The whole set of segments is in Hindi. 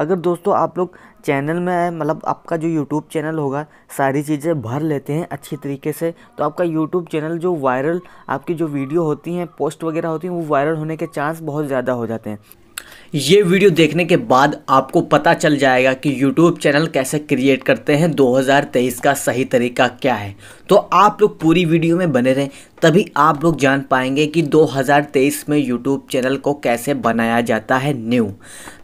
अगर दोस्तों आप लोग चैनल में मतलब आपका जो यूट्यूब चैनल होगा सारी चीज़ें भर लेते हैं अच्छी तरीके से तो आपका यूट्यूब चैनल जो वायरल आपकी जो वीडियो होती हैं पोस्ट वगैरह होती हैं वो वायरल होने के चांस बहुत ज़्यादा हो जाते हैं ये वीडियो देखने के बाद आपको पता चल जाएगा कि YouTube चैनल कैसे क्रिएट करते हैं 2023 का सही तरीका क्या है तो आप लोग पूरी वीडियो में बने रहें तभी आप लोग जान पाएंगे कि 2023 में YouTube चैनल को कैसे बनाया जाता है न्यू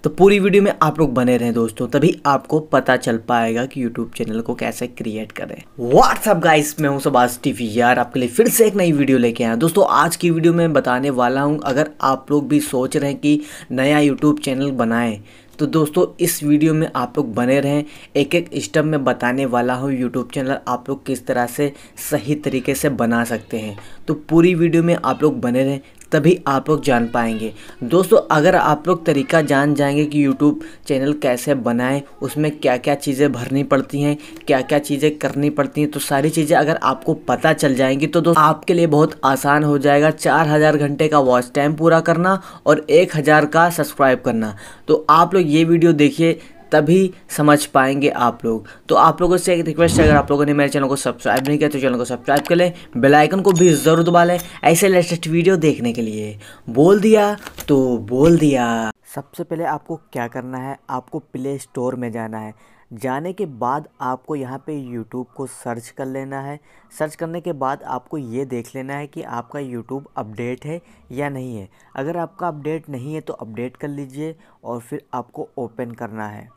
तो पूरी वीडियो में आप लोग बने रहें दोस्तों तभी आपको पता चल पाएगा कि YouTube चैनल को कैसे क्रिएट करें व्हाट्सअप गाइस मैं हूं सुभाष टीवी यार आपके लिए फिर से एक नई वीडियो लेके आया दोस्तों आज की वीडियो में बताने वाला हूँ अगर आप लोग भी सोच रहे हैं कि नया यूट्यूब चैनल बनाएं तो दोस्तों इस वीडियो में आप लोग बने रहें एक एक स्टेप में बताने वाला हूँ यूट्यूब चैनल आप लोग किस तरह से सही तरीके से बना सकते हैं तो पूरी वीडियो में आप लोग बने रहें तभी आप लोग जान पाएंगे दोस्तों अगर आप लोग तरीका जान जाएंगे कि यूट्यूब चैनल कैसे बनाएं उसमें क्या क्या चीज़ें भरनी पड़ती हैं क्या क्या चीज़ें करनी पड़ती हैं तो सारी चीज़ें अगर आपको पता चल जाएंगी तो दोस्तों आपके लिए बहुत आसान हो जाएगा चार हज़ार घंटे का वॉच टाइम पूरा करना और एक हज़ार का सब्सक्राइब करना तो आप लोग ये वीडियो देखिए तभी समझ पाएंगे आप लोग तो आप लोगों से एक रिक्वेस्ट है अगर आप लोगों ने मेरे चैनल को सब्सक्राइब नहीं किया तो चैनल को सब्सक्राइब कर लें बेलाइकन को भी ज़रूर दबा लें ऐसे लेटेस्ट वीडियो देखने के लिए बोल दिया तो बोल दिया सबसे पहले आपको क्या करना है आपको प्ले स्टोर में जाना है जाने के बाद आपको यहाँ पे YouTube को सर्च कर लेना है सर्च करने के बाद आपको ये देख लेना है कि आपका YouTube अपडेट है या नहीं है अगर आपका अपडेट नहीं है तो अपडेट कर लीजिए और फिर आपको ओपन करना है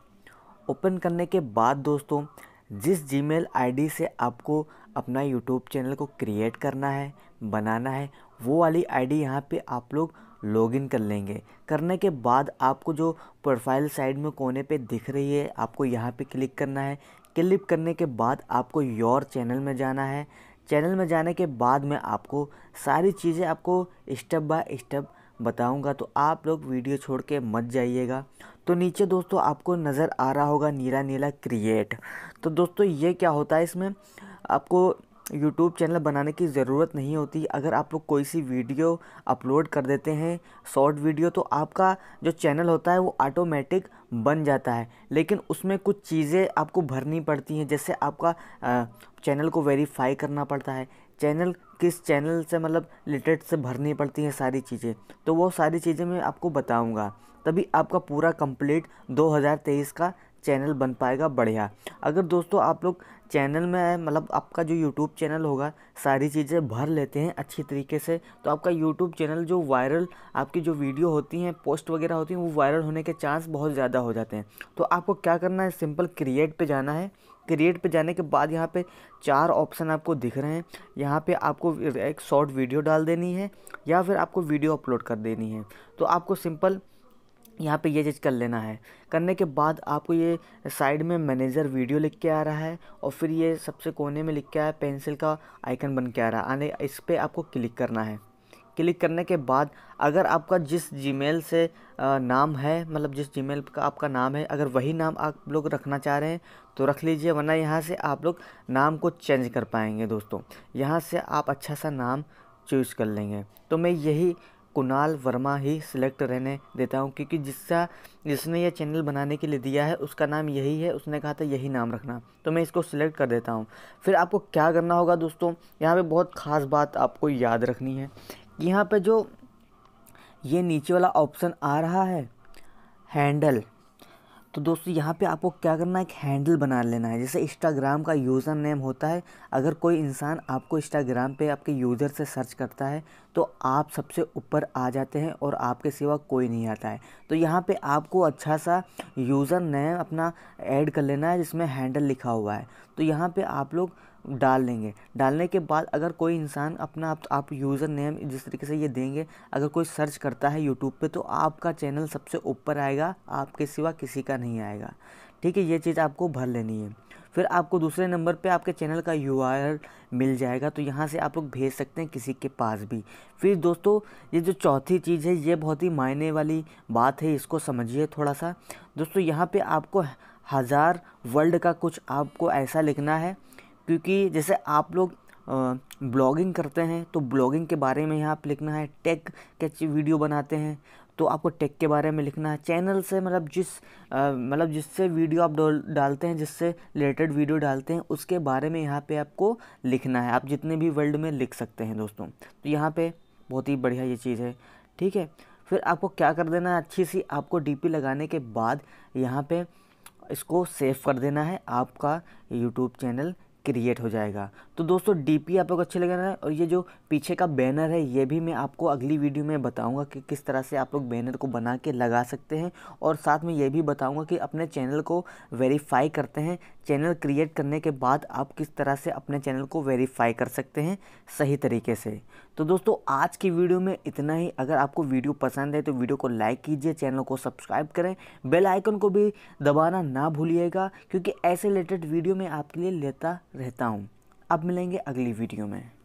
ओपन करने के बाद दोस्तों जिस जीमेल आईडी से आपको अपना यूट्यूब चैनल को क्रिएट करना है बनाना है वो वाली आईडी यहाँ पर आप लोग लॉगिन कर लेंगे करने के बाद आपको जो प्रोफाइल साइड में कोने पे दिख रही है आपको यहाँ पे क्लिक करना है क्लिक करने के बाद आपको योर चैनल में जाना है चैनल में जाने के बाद में आपको सारी चीज़ें आपको स्टेप बाय स्टेप बताऊंगा तो आप लोग वीडियो छोड़ के मत जाइएगा तो नीचे दोस्तों आपको नज़र आ रहा होगा नीला नीला क्रिएट तो दोस्तों ये क्या होता है इसमें आपको यूट्यूब चैनल बनाने की ज़रूरत नहीं होती अगर आप लोग कोई सी वीडियो अपलोड कर देते हैं शॉर्ट वीडियो तो आपका जो चैनल होता है वो ऑटोमेटिक बन जाता है लेकिन उसमें कुछ चीज़ें आपको भरनी पड़ती हैं जैसे आपका चैनल को वेरीफाई करना पड़ता है चैनल किस चैनल से मतलब रिलेटेड से भरनी पड़ती हैं सारी चीज़ें तो वो सारी चीज़ें मैं आपको बताऊंगा तभी आपका पूरा कंप्लीट 2023 का चैनल बन पाएगा बढ़िया अगर दोस्तों आप लोग चैनल में मतलब आपका जो यूट्यूब चैनल होगा सारी चीज़ें भर लेते हैं अच्छी तरीके से तो आपका यूट्यूब चैनल जो वायरल आपकी जो वीडियो होती हैं पोस्ट वगैरह होती हैं वो वायरल होने के चांस बहुत ज़्यादा हो जाते हैं तो आपको क्या करना है सिंपल क्रिएट पे जाना है क्रिएट पे जाने के बाद यहाँ पे चार ऑप्शन आपको दिख रहे हैं यहाँ पे आपको एक शॉर्ट वीडियो डाल देनी है या फिर आपको वीडियो अपलोड कर देनी है तो आपको सिंपल यहाँ पे ये चीज़ कर लेना है करने के बाद आपको ये साइड में मैनेजर वीडियो लिख के आ रहा है और फिर ये सबसे कोने में लिख के आया पेंसिल का आइकन बन के आ रहा है आने इस पर आपको क्लिक करना है क्लिक करने के बाद अगर आपका जिस जीमेल से नाम है मतलब जिस जीमेल का आपका नाम है अगर वही नाम आप लोग रखना चाह रहे हैं तो रख लीजिए वरना यहाँ से आप लोग नाम को चेंज कर पाएंगे दोस्तों यहाँ से आप अच्छा सा नाम चूज़ कर लेंगे तो मैं यही कुणाल वर्मा ही सिलेक्ट रहने देता हूँ क्योंकि जिसका जिसने यह चैनल बनाने के लिए दिया है उसका नाम यही है उसने कहा था यही नाम रखना तो मैं इसको सिलेक्ट कर देता हूँ फिर आपको क्या करना होगा दोस्तों यहाँ पे बहुत ख़ास बात आपको याद रखनी है यहाँ पे जो ये नीचे वाला ऑप्शन आ रहा है हैंडल तो दोस्तों यहाँ पे आपको क्या करना है एक हैंडल बना लेना है जैसे इंस्टाग्राम का यूज़र नेम होता है अगर कोई इंसान आपको इंस्टाग्राम पे आपके यूज़र से सर्च करता है तो आप सबसे ऊपर आ जाते हैं और आपके सिवा कोई नहीं आता है तो यहाँ पे आपको अच्छा सा यूज़र नेम अपना ऐड कर लेना है जिसमें हैंडल लिखा हुआ है तो यहाँ पर आप लोग डाल लेंगे डालने के बाद अगर कोई इंसान अपना आप, आप यूज़र नेम जिस तरीके से ये देंगे अगर कोई सर्च करता है यूट्यूब पे तो आपका चैनल सबसे ऊपर आएगा आपके सिवा किसी का नहीं आएगा ठीक है ये चीज़ आपको भर लेनी है फिर आपको दूसरे नंबर पे आपके चैनल का यू मिल जाएगा तो यहाँ से आप लोग भेज सकते हैं किसी के पास भी फिर दोस्तों ये जो चौथी चीज़ है ये बहुत ही मायने वाली बात है इसको समझिए थोड़ा सा दोस्तों यहाँ पे आपको हज़ार वर्ल्ड का कुछ आपको ऐसा लिखना है क्योंकि जैसे आप लोग ब्लॉगिंग करते हैं तो ब्लॉगिंग के बारे में यहाँ आप लिखना है टेक के वीडियो बनाते हैं तो आपको टेक के बारे में लिखना है चैनल से मतलब जिस मतलब जिससे वीडियो आप डालते हैं जिससे रिलेटेड वीडियो डालते हैं उसके बारे में यहाँ पे आपको लिखना है आप जितने भी वर्ल्ड में लिख सकते हैं दोस्तों तो यहाँ पे बहुत ही बढ़िया ये चीज़ है ठीक है फिर आपको क्या कर देना है अच्छी सी आपको डी लगाने के बाद यहाँ पर इसको सेव कर देना है आपका यूट्यूब चैनल क्रिएट हो जाएगा तो दोस्तों डीपी आप लोग अच्छे लग रहा है और ये जो पीछे का बैनर है ये भी मैं आपको अगली वीडियो में बताऊंगा कि किस तरह से आप लोग बैनर को बना के लगा सकते हैं और साथ में ये भी बताऊंगा कि अपने चैनल को वेरीफाई करते हैं चैनल क्रिएट करने के बाद आप किस तरह से अपने चैनल को वेरीफाई कर सकते हैं सही तरीके से तो दोस्तों आज की वीडियो में इतना ही अगर आपको वीडियो पसंद है तो वीडियो को लाइक कीजिए चैनल को सब्सक्राइब करें बेल आइकन को भी दबाना ना भूलिएगा क्योंकि ऐसे रिलेटेड वीडियो मैं आपके लिए लेता रहता हूँ अब मिलेंगे अगली वीडियो में